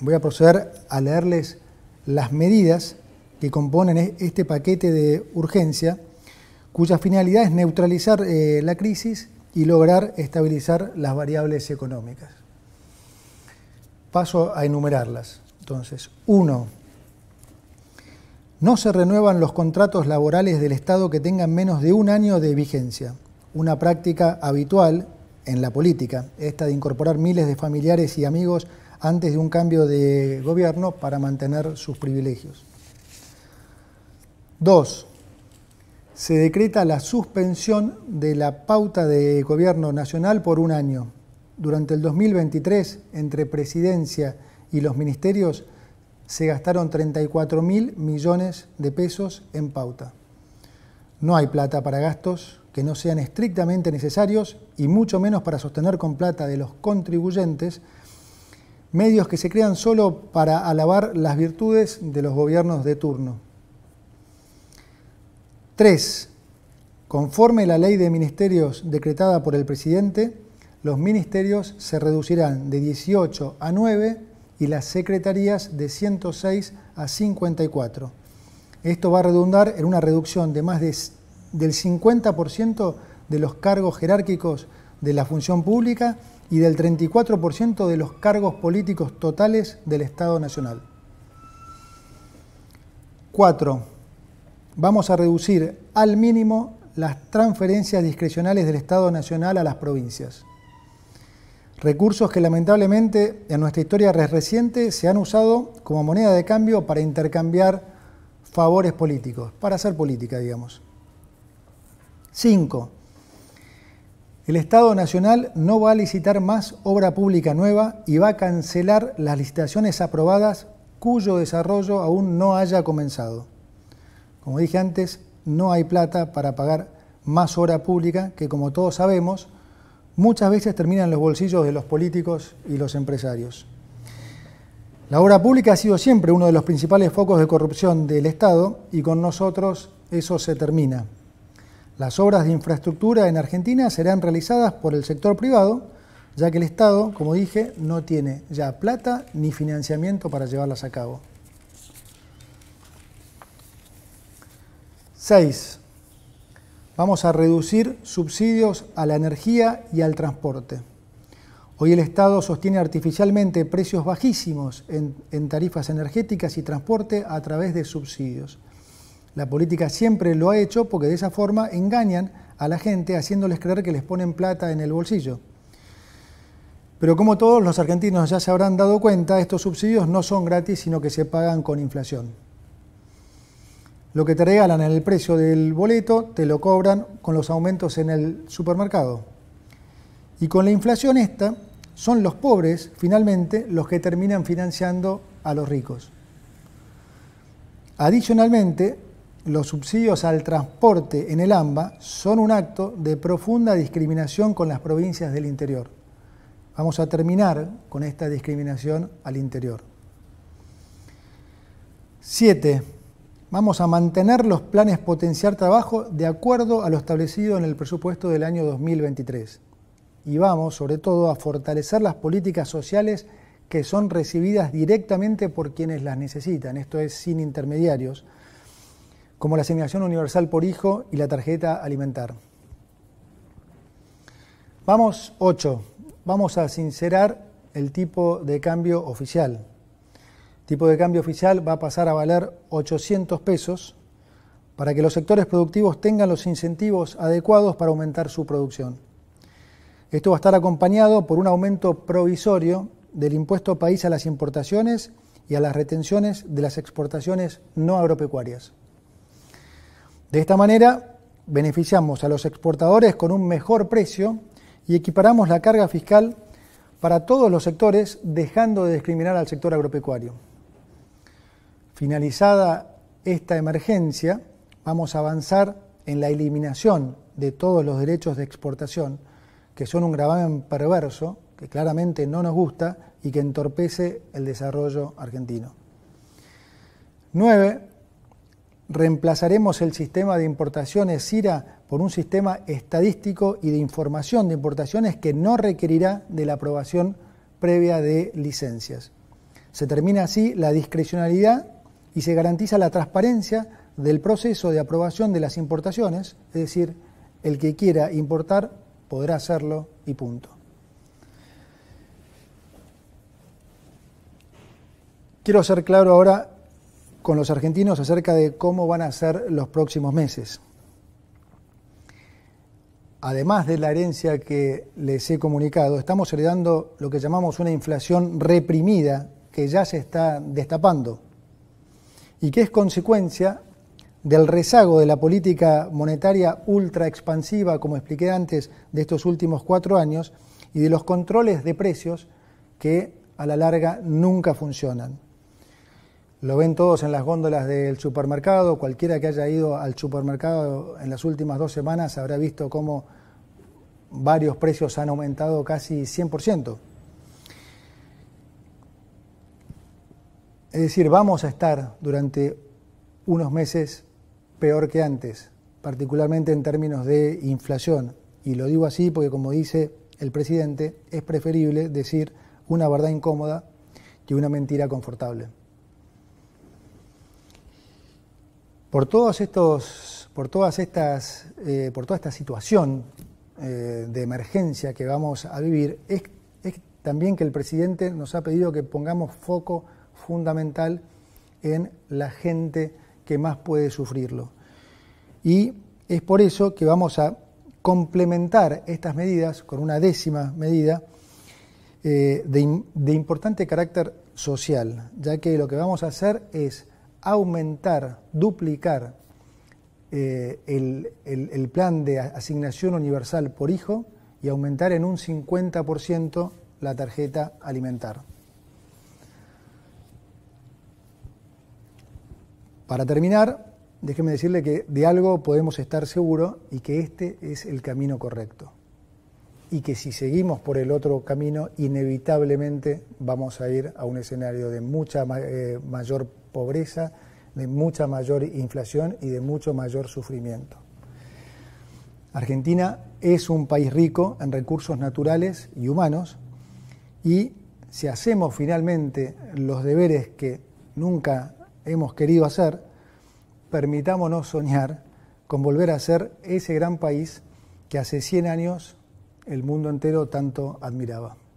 Voy a proceder a leerles las medidas que componen e-, este paquete de urgencia, cuya finalidad es neutralizar eh, la crisis y lograr estabilizar las variables económicas. Paso a enumerarlas. Entonces, uno, no se renuevan los contratos laborales del Estado que tengan menos de un año de vigencia, una práctica habitual en la política, esta de incorporar miles de familiares y amigos antes de un cambio de gobierno para mantener sus privilegios. Dos, se decreta la suspensión de la pauta de gobierno nacional por un año. Durante el 2023, entre presidencia y los ministerios, se gastaron 34 mil millones de pesos en pauta. No hay plata para gastos que no sean estrictamente necesarios y mucho menos para sostener con plata de los contribuyentes medios que se crean solo para alabar las virtudes de los gobiernos de turno. 3. Conforme la ley de ministerios decretada por el presidente, los ministerios se reducirán de 18 a 9 y las secretarías de 106 a 54. Esto va a redundar en una reducción de más del 50% de los cargos jerárquicos de la función pública y del 34% de los cargos políticos totales del Estado Nacional. 4. Vamos a reducir al mínimo las transferencias discrecionales del Estado Nacional a las provincias. Recursos que lamentablemente en nuestra historia reciente se han usado como moneda de cambio para intercambiar favores políticos, para hacer política, digamos. 5. El Estado Nacional no va a licitar más obra pública nueva y va a cancelar las licitaciones aprobadas cuyo desarrollo aún no haya comenzado. Como dije antes, no hay plata para pagar más obra pública que, como todos sabemos, muchas veces termina en los bolsillos de los políticos y los empresarios. La obra pública ha sido siempre uno de los principales focos de corrupción del Estado y con nosotros eso se termina. Las obras de infraestructura en Argentina serán realizadas por el sector privado, ya que el Estado, como dije, no tiene ya plata ni financiamiento para llevarlas a cabo. 6. Vamos a reducir subsidios a la energía y al transporte. Hoy el Estado sostiene artificialmente precios bajísimos en tarifas energéticas y transporte a través de subsidios. La política siempre lo ha hecho porque de esa forma engañan a la gente haciéndoles creer que les ponen plata en el bolsillo. Pero como todos los argentinos ya se habrán dado cuenta, estos subsidios no son gratis, sino que se pagan con inflación. Lo que te regalan en el precio del boleto te lo cobran con los aumentos en el supermercado. Y con la inflación esta, son los pobres finalmente los que terminan financiando a los ricos. Adicionalmente, los subsidios al transporte en el AMBA son un acto de profunda discriminación con las provincias del interior. Vamos a terminar con esta discriminación al interior. 7. Vamos a mantener los planes potenciar trabajo de acuerdo a lo establecido en el presupuesto del año 2023. Y vamos, sobre todo, a fortalecer las políticas sociales que son recibidas directamente por quienes las necesitan, esto es sin intermediarios, como la asignación universal por hijo y la tarjeta alimentar. Vamos 8. Vamos a sincerar el tipo de cambio oficial. El tipo de cambio oficial va a pasar a valer 800 pesos para que los sectores productivos tengan los incentivos adecuados para aumentar su producción. Esto va a estar acompañado por un aumento provisorio del impuesto país a las importaciones y a las retenciones de las exportaciones no agropecuarias. De esta manera, beneficiamos a los exportadores con un mejor precio y equiparamos la carga fiscal para todos los sectores, dejando de discriminar al sector agropecuario. Finalizada esta emergencia, vamos a avanzar en la eliminación de todos los derechos de exportación, que son un gravamen perverso, que claramente no nos gusta y que entorpece el desarrollo argentino. 9. Reemplazaremos el sistema de importaciones CIRA por un sistema estadístico y de información de importaciones que no requerirá de la aprobación previa de licencias. Se termina así la discrecionalidad y se garantiza la transparencia del proceso de aprobación de las importaciones, es decir, el que quiera importar podrá hacerlo y punto. Quiero ser claro ahora con los argentinos acerca de cómo van a ser los próximos meses. Además de la herencia que les he comunicado, estamos heredando lo que llamamos una inflación reprimida que ya se está destapando y que es consecuencia del rezago de la política monetaria ultra expansiva, como expliqué antes, de estos últimos cuatro años y de los controles de precios que a la larga nunca funcionan. Lo ven todos en las góndolas del supermercado. Cualquiera que haya ido al supermercado en las últimas dos semanas habrá visto cómo varios precios han aumentado casi 100%. Es decir, vamos a estar durante unos meses peor que antes, particularmente en términos de inflación. Y lo digo así porque, como dice el presidente, es preferible decir una verdad incómoda que una mentira confortable. Por, todos estos, por, todas estas, eh, por toda esta situación eh, de emergencia que vamos a vivir, es, también que el presidente nos ha pedido que pongamos foco fundamental en la gente que más puede sufrirlo. Y es por eso que vamos a complementar estas medidas con una décima medida eh, de importante carácter social, ya que lo que vamos a hacer es aumentar, duplicar eh, el, el plan de asignación universal por hijo y aumentar en un 50% la tarjeta alimentar. Para terminar, déjeme decirle que de algo podemos estar seguros y que este es el camino correcto y que si seguimos por el otro camino, inevitablemente vamos a ir a un escenario de mucha eh, mayor pobreza, de mucha mayor inflación y de mucho mayor sufrimiento. Argentina es un país rico en recursos naturales y humanos y si hacemos finalmente los deberes que nunca hemos querido hacer, permitámonos soñar con volver a ser ese gran país que hace 100 años el mundo entero tanto admiraba.